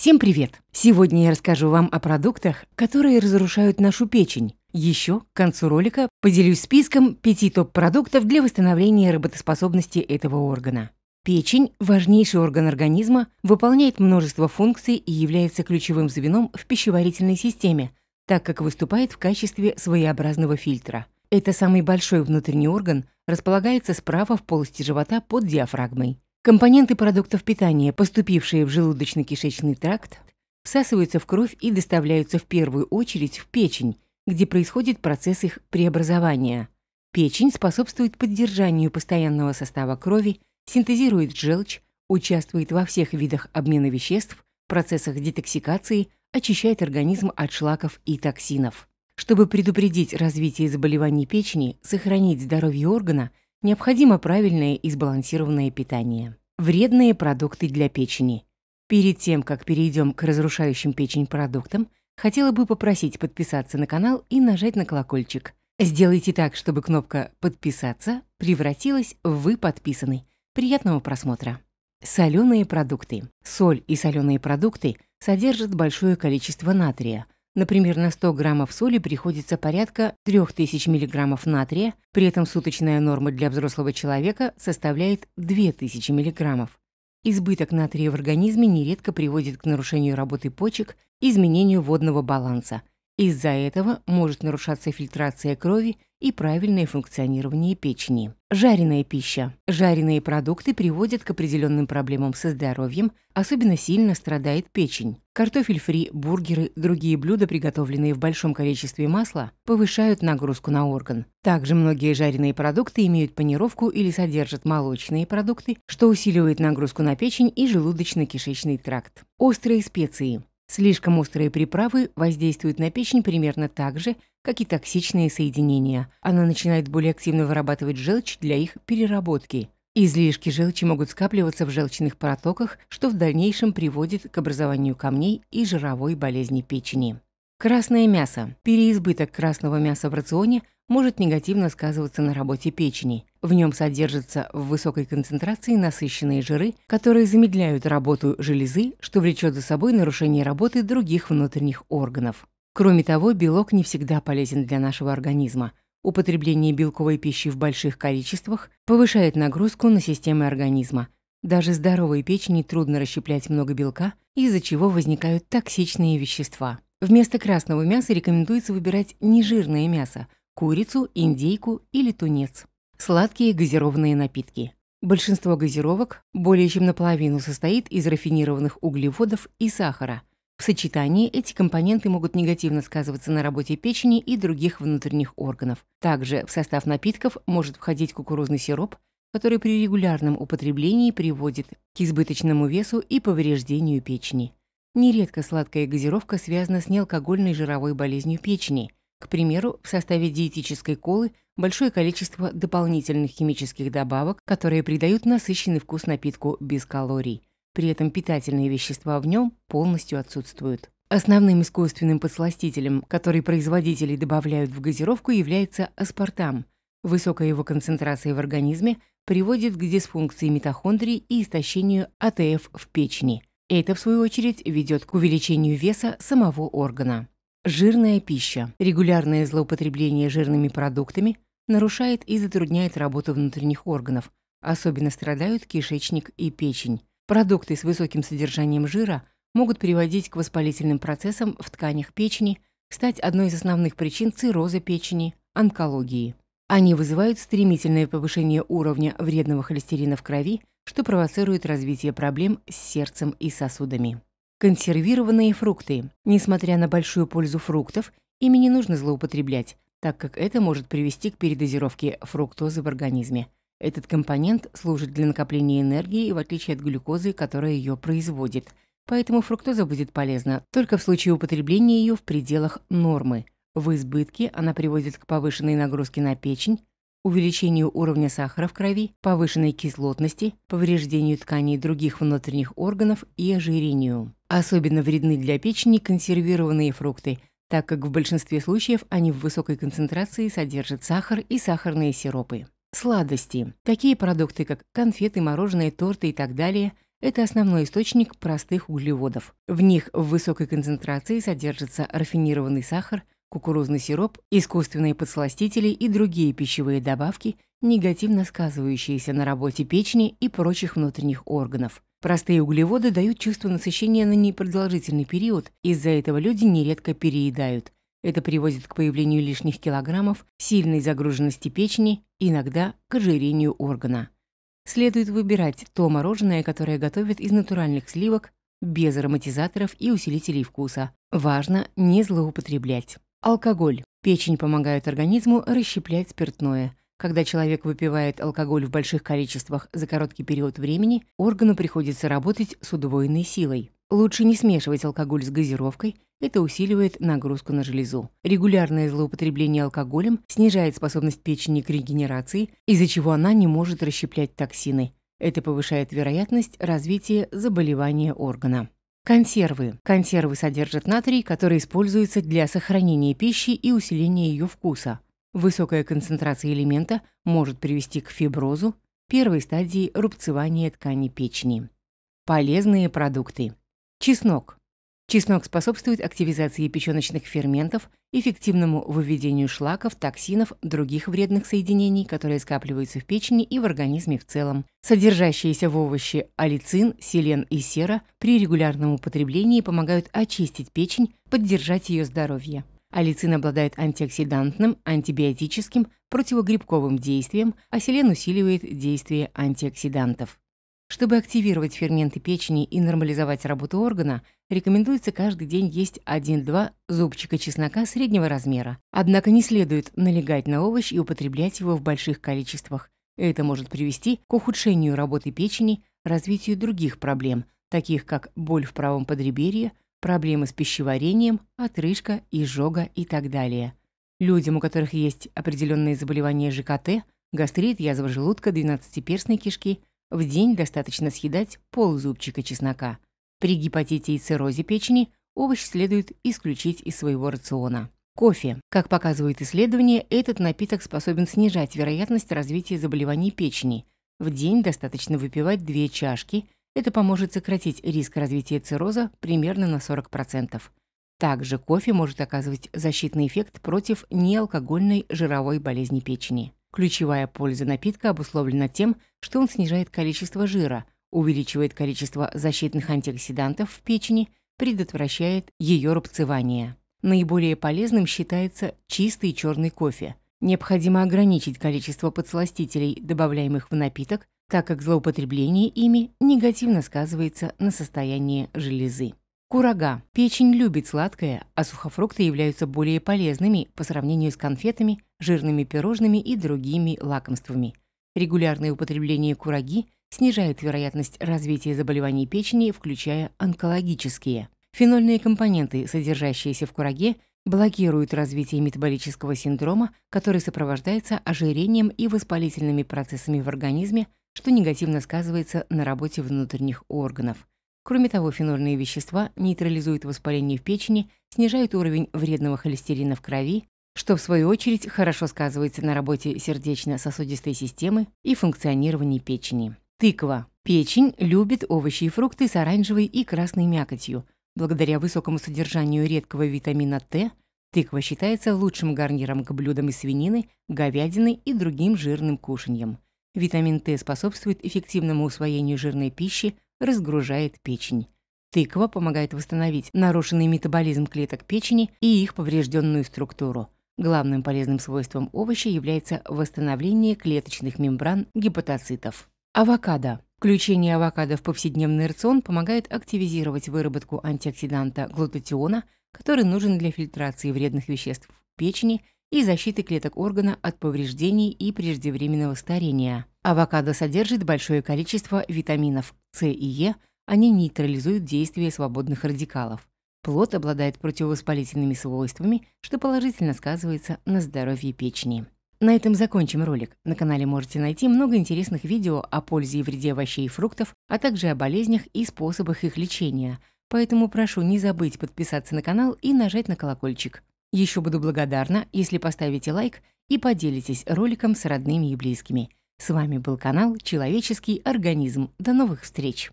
Всем привет! Сегодня я расскажу вам о продуктах, которые разрушают нашу печень. Еще к концу ролика поделюсь списком 5 топ-продуктов для восстановления работоспособности этого органа. Печень, важнейший орган организма, выполняет множество функций и является ключевым звеном в пищеварительной системе, так как выступает в качестве своеобразного фильтра. Это самый большой внутренний орган, располагается справа в полости живота под диафрагмой. Компоненты продуктов питания, поступившие в желудочно-кишечный тракт, всасываются в кровь и доставляются в первую очередь в печень, где происходит процесс их преобразования. Печень способствует поддержанию постоянного состава крови, синтезирует желчь, участвует во всех видах обмена веществ, процессах детоксикации, очищает организм от шлаков и токсинов. Чтобы предупредить развитие заболеваний печени, сохранить здоровье органа – Необходимо правильное и сбалансированное питание. Вредные продукты для печени. Перед тем, как перейдем к разрушающим печень продуктам, хотела бы попросить подписаться на канал и нажать на колокольчик. Сделайте так, чтобы кнопка «Подписаться» превратилась в «Вы подписаны». Приятного просмотра! Соленые продукты. Соль и соленые продукты содержат большое количество натрия – Например, на 100 граммов соли приходится порядка 3000 миллиграммов натрия, при этом суточная норма для взрослого человека составляет 2000 миллиграммов. Избыток натрия в организме нередко приводит к нарушению работы почек и изменению водного баланса. Из-за этого может нарушаться фильтрация крови и правильное функционирование печени. Жареная пища. Жареные продукты приводят к определенным проблемам со здоровьем, особенно сильно страдает печень. Картофель фри, бургеры, другие блюда, приготовленные в большом количестве масла, повышают нагрузку на орган. Также многие жареные продукты имеют панировку или содержат молочные продукты, что усиливает нагрузку на печень и желудочно-кишечный тракт. Острые специи. Слишком острые приправы воздействуют на печень примерно так же, как и токсичные соединения. Она начинает более активно вырабатывать желчь для их переработки. Излишки желчи могут скапливаться в желчных протоках, что в дальнейшем приводит к образованию камней и жировой болезни печени. Красное мясо. Переизбыток красного мяса в рационе – может негативно сказываться на работе печени. В нем содержатся в высокой концентрации насыщенные жиры, которые замедляют работу железы, что влечет за собой нарушение работы других внутренних органов. Кроме того, белок не всегда полезен для нашего организма. Употребление белковой пищи в больших количествах повышает нагрузку на системы организма. Даже здоровой печени трудно расщеплять много белка, из-за чего возникают токсичные вещества. Вместо красного мяса рекомендуется выбирать нежирное мясо – курицу, индейку или тунец. Сладкие газированные напитки. Большинство газировок более чем наполовину состоит из рафинированных углеводов и сахара. В сочетании эти компоненты могут негативно сказываться на работе печени и других внутренних органов. Также в состав напитков может входить кукурузный сироп, который при регулярном употреблении приводит к избыточному весу и повреждению печени. Нередко сладкая газировка связана с неалкогольной жировой болезнью печени, к примеру, в составе диетической колы большое количество дополнительных химических добавок, которые придают насыщенный вкус напитку без калорий. При этом питательные вещества в нем полностью отсутствуют. Основным искусственным подсластителем, который производители добавляют в газировку, является аспартам. Высокая его концентрация в организме приводит к дисфункции митохондрий и истощению АТФ в печени. Это, в свою очередь, ведет к увеличению веса самого органа. Жирная пища. Регулярное злоупотребление жирными продуктами нарушает и затрудняет работу внутренних органов. Особенно страдают кишечник и печень. Продукты с высоким содержанием жира могут приводить к воспалительным процессам в тканях печени, стать одной из основных причин цирроза печени, онкологии. Они вызывают стремительное повышение уровня вредного холестерина в крови, что провоцирует развитие проблем с сердцем и сосудами консервированные фрукты. Несмотря на большую пользу фруктов, ими не нужно злоупотреблять, так как это может привести к передозировке фруктозы в организме. Этот компонент служит для накопления энергии, в отличие от глюкозы, которая ее производит. Поэтому фруктоза будет полезна только в случае употребления ее в пределах нормы. В избытке она приводит к повышенной нагрузке на печень, увеличению уровня сахара в крови, повышенной кислотности, повреждению тканей других внутренних органов и ожирению. Особенно вредны для печени консервированные фрукты, так как в большинстве случаев они в высокой концентрации содержат сахар и сахарные сиропы. Сладости. Такие продукты, как конфеты, мороженое, торты и так далее – это основной источник простых углеводов. В них в высокой концентрации содержится рафинированный сахар – Кукурузный сироп, искусственные подсластители и другие пищевые добавки, негативно сказывающиеся на работе печени и прочих внутренних органов. Простые углеводы дают чувство насыщения на непродолжительный период, из-за этого люди нередко переедают. Это приводит к появлению лишних килограммов, сильной загруженности печени, иногда к ожирению органа. Следует выбирать то мороженое, которое готовят из натуральных сливок, без ароматизаторов и усилителей вкуса. Важно не злоупотреблять. Алкоголь. Печень помогает организму расщеплять спиртное. Когда человек выпивает алкоголь в больших количествах за короткий период времени, органу приходится работать с удвоенной силой. Лучше не смешивать алкоголь с газировкой, это усиливает нагрузку на железу. Регулярное злоупотребление алкоголем снижает способность печени к регенерации, из-за чего она не может расщеплять токсины. Это повышает вероятность развития заболевания органа. Консервы. Консервы содержат натрий, который используется для сохранения пищи и усиления ее вкуса. Высокая концентрация элемента может привести к фиброзу, первой стадии рубцевания ткани печени. Полезные продукты. Чеснок. Чеснок способствует активизации печеночных ферментов, эффективному выведению шлаков, токсинов, других вредных соединений, которые скапливаются в печени и в организме в целом. Содержащиеся в овоще алицин, селен и сера при регулярном употреблении помогают очистить печень, поддержать ее здоровье. Алицин обладает антиоксидантным, антибиотическим, противогрибковым действием, а селен усиливает действие антиоксидантов. Чтобы активировать ферменты печени и нормализовать работу органа, рекомендуется каждый день есть 1-2 зубчика чеснока среднего размера. Однако не следует налегать на овощ и употреблять его в больших количествах. Это может привести к ухудшению работы печени, развитию других проблем, таких как боль в правом подреберье, проблемы с пищеварением, отрыжка, изжога и так далее. Людям, у которых есть определенные заболевания ЖКТ, гастрит, язва желудка, двенадцатиперстной кишки, в день достаточно съедать ползубчика чеснока – при гепатите и циррозе печени овощ следует исключить из своего рациона. Кофе. Как показывают исследования, этот напиток способен снижать вероятность развития заболеваний печени. В день достаточно выпивать две чашки. Это поможет сократить риск развития цирроза примерно на 40%. Также кофе может оказывать защитный эффект против неалкогольной жировой болезни печени. Ключевая польза напитка обусловлена тем, что он снижает количество жира – увеличивает количество защитных антиоксидантов в печени, предотвращает ее рубцевание. Наиболее полезным считается чистый черный кофе. Необходимо ограничить количество подсластителей, добавляемых в напиток, так как злоупотребление ими негативно сказывается на состоянии железы. Курага. Печень любит сладкое, а сухофрукты являются более полезными по сравнению с конфетами, жирными пирожными и другими лакомствами. Регулярное употребление кураги – снижает вероятность развития заболеваний печени, включая онкологические. Фенольные компоненты, содержащиеся в кураге, блокируют развитие метаболического синдрома, который сопровождается ожирением и воспалительными процессами в организме, что негативно сказывается на работе внутренних органов. Кроме того, фенольные вещества нейтрализуют воспаление в печени, снижают уровень вредного холестерина в крови, что в свою очередь хорошо сказывается на работе сердечно-сосудистой системы и функционировании печени. Тыква. Печень любит овощи и фрукты с оранжевой и красной мякотью. Благодаря высокому содержанию редкого витамина Т, тыква считается лучшим гарниром к блюдам из свинины, говядины и другим жирным кушаньям. Витамин Т способствует эффективному усвоению жирной пищи, разгружает печень. Тыква помогает восстановить нарушенный метаболизм клеток печени и их поврежденную структуру. Главным полезным свойством овоща является восстановление клеточных мембран гепатоцитов. Авокадо. Включение авокадо в повседневный рацион помогает активизировать выработку антиоксиданта глутатиона, который нужен для фильтрации вредных веществ в печени и защиты клеток органа от повреждений и преждевременного старения. Авокадо содержит большое количество витаминов С и Е, они нейтрализуют действие свободных радикалов. Плод обладает противовоспалительными свойствами, что положительно сказывается на здоровье печени. На этом закончим ролик. На канале можете найти много интересных видео о пользе и вреде овощей и фруктов, а также о болезнях и способах их лечения. Поэтому прошу не забыть подписаться на канал и нажать на колокольчик. Еще буду благодарна, если поставите лайк и поделитесь роликом с родными и близкими. С вами был канал «Человеческий организм». До новых встреч!